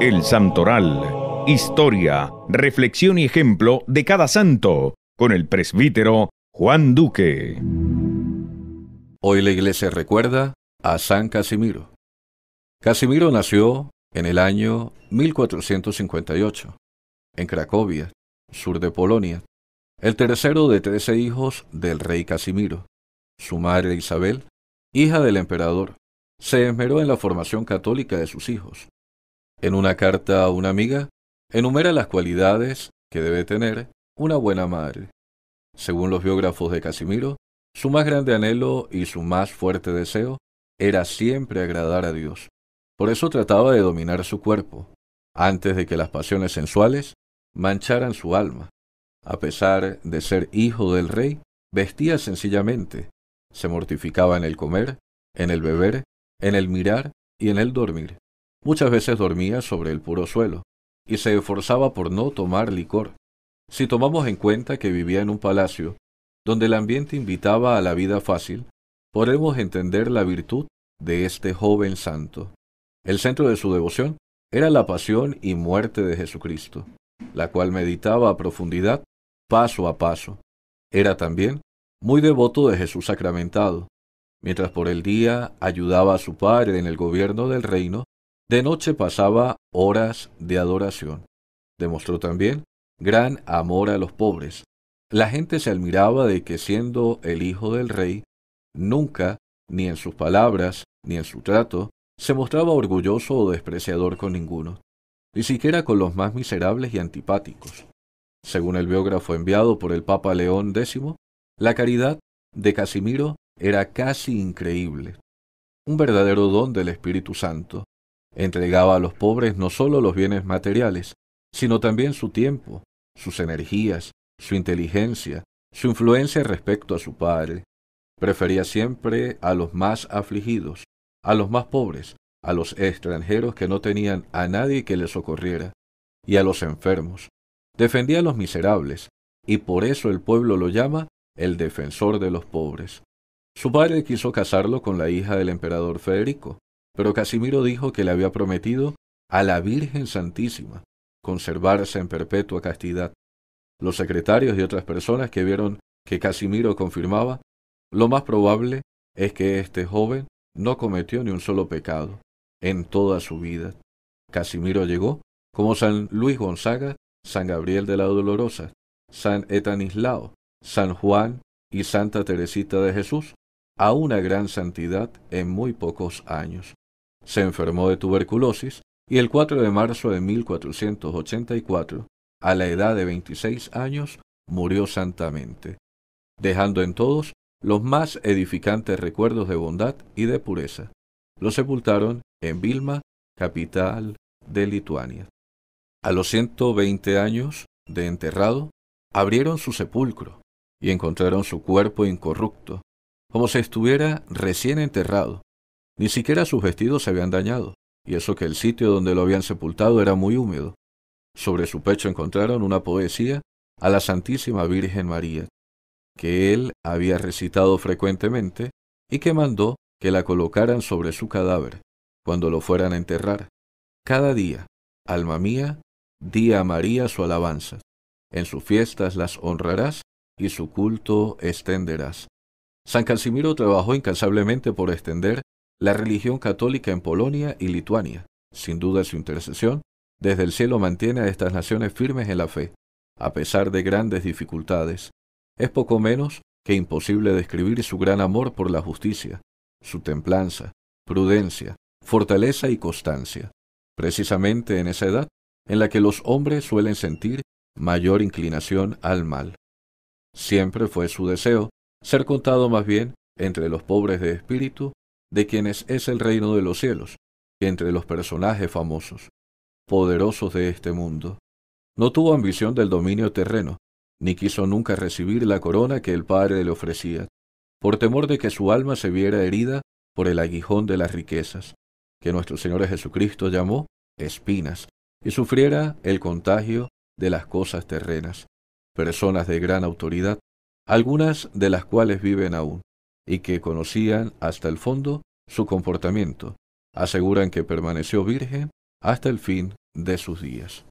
El Santoral. Historia, reflexión y ejemplo de cada santo, con el presbítero Juan Duque. Hoy la iglesia recuerda a San Casimiro. Casimiro nació en el año 1458, en Cracovia, sur de Polonia, el tercero de trece hijos del rey Casimiro. Su madre Isabel, hija del emperador, se esmeró en la formación católica de sus hijos, en una carta a una amiga, enumera las cualidades que debe tener una buena madre. Según los biógrafos de Casimiro, su más grande anhelo y su más fuerte deseo era siempre agradar a Dios. Por eso trataba de dominar su cuerpo, antes de que las pasiones sensuales mancharan su alma. A pesar de ser hijo del rey, vestía sencillamente, se mortificaba en el comer, en el beber, en el mirar y en el dormir. Muchas veces dormía sobre el puro suelo, y se esforzaba por no tomar licor. Si tomamos en cuenta que vivía en un palacio, donde el ambiente invitaba a la vida fácil, podemos entender la virtud de este joven santo. El centro de su devoción era la pasión y muerte de Jesucristo, la cual meditaba a profundidad, paso a paso. Era también muy devoto de Jesús sacramentado. Mientras por el día ayudaba a su padre en el gobierno del reino, de noche pasaba horas de adoración. Demostró también gran amor a los pobres. La gente se admiraba de que siendo el hijo del rey, nunca, ni en sus palabras, ni en su trato, se mostraba orgulloso o despreciador con ninguno, ni siquiera con los más miserables y antipáticos. Según el biógrafo enviado por el Papa León X, la caridad de Casimiro era casi increíble, un verdadero don del Espíritu Santo, Entregaba a los pobres no solo los bienes materiales, sino también su tiempo, sus energías, su inteligencia, su influencia respecto a su padre. Prefería siempre a los más afligidos, a los más pobres, a los extranjeros que no tenían a nadie que les socorriera, y a los enfermos. Defendía a los miserables, y por eso el pueblo lo llama el defensor de los pobres. Su padre quiso casarlo con la hija del emperador Federico, pero Casimiro dijo que le había prometido a la Virgen Santísima conservarse en perpetua castidad. Los secretarios y otras personas que vieron que Casimiro confirmaba, lo más probable es que este joven no cometió ni un solo pecado en toda su vida. Casimiro llegó, como San Luis Gonzaga, San Gabriel de la Dolorosa, San Etanislao, San Juan y Santa Teresita de Jesús, a una gran santidad en muy pocos años. Se enfermó de tuberculosis y el 4 de marzo de 1484, a la edad de 26 años, murió santamente, dejando en todos los más edificantes recuerdos de bondad y de pureza. Lo sepultaron en Vilma, capital de Lituania. A los 120 años de enterrado, abrieron su sepulcro y encontraron su cuerpo incorrupto, como si estuviera recién enterrado, ni siquiera sus vestidos se habían dañado, y eso que el sitio donde lo habían sepultado era muy húmedo. Sobre su pecho encontraron una poesía a la Santísima Virgen María, que él había recitado frecuentemente y que mandó que la colocaran sobre su cadáver cuando lo fueran a enterrar. Cada día, alma mía, di a María su alabanza. En sus fiestas las honrarás y su culto extenderás. San Casimiro trabajó incansablemente por extender la religión católica en Polonia y Lituania. Sin duda su intercesión desde el cielo mantiene a estas naciones firmes en la fe, a pesar de grandes dificultades. Es poco menos que imposible describir su gran amor por la justicia, su templanza, prudencia, fortaleza y constancia, precisamente en esa edad en la que los hombres suelen sentir mayor inclinación al mal. Siempre fue su deseo ser contado más bien entre los pobres de espíritu de quienes es el reino de los cielos, entre los personajes famosos, poderosos de este mundo. No tuvo ambición del dominio terreno, ni quiso nunca recibir la corona que el Padre le ofrecía, por temor de que su alma se viera herida por el aguijón de las riquezas, que nuestro Señor Jesucristo llamó espinas, y sufriera el contagio de las cosas terrenas, personas de gran autoridad, algunas de las cuales viven aún, y que conocían hasta el fondo su comportamiento, aseguran que permaneció virgen hasta el fin de sus días.